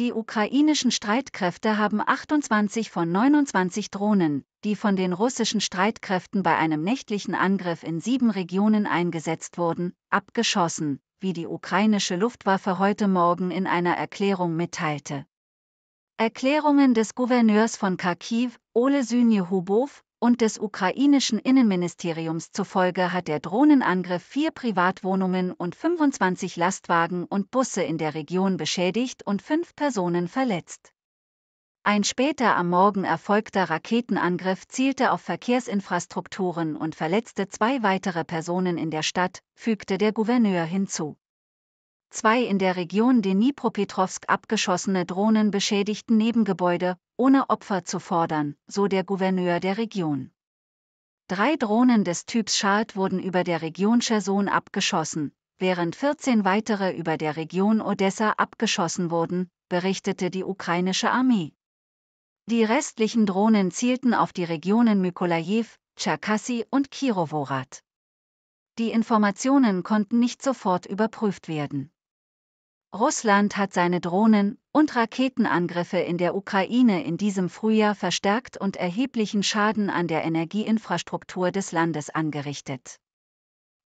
Die ukrainischen Streitkräfte haben 28 von 29 Drohnen, die von den russischen Streitkräften bei einem nächtlichen Angriff in sieben Regionen eingesetzt wurden, abgeschossen, wie die ukrainische Luftwaffe heute Morgen in einer Erklärung mitteilte. Erklärungen des Gouverneurs von Kharkiv, Ole sünje Hubov, und des ukrainischen Innenministeriums zufolge hat der Drohnenangriff vier Privatwohnungen und 25 Lastwagen und Busse in der Region beschädigt und fünf Personen verletzt. Ein später am Morgen erfolgter Raketenangriff zielte auf Verkehrsinfrastrukturen und verletzte zwei weitere Personen in der Stadt, fügte der Gouverneur hinzu. Zwei in der Region Dnipropetrovsk abgeschossene Drohnen beschädigten Nebengebäude, ohne Opfer zu fordern, so der Gouverneur der Region. Drei Drohnen des Typs Schalt wurden über der Region Cherson abgeschossen, während 14 weitere über der Region Odessa abgeschossen wurden, berichtete die ukrainische Armee. Die restlichen Drohnen zielten auf die Regionen Mykolajew, Tscherkassy und Kirovorat. Die Informationen konnten nicht sofort überprüft werden. Russland hat seine Drohnen- und Raketenangriffe in der Ukraine in diesem Frühjahr verstärkt und erheblichen Schaden an der Energieinfrastruktur des Landes angerichtet.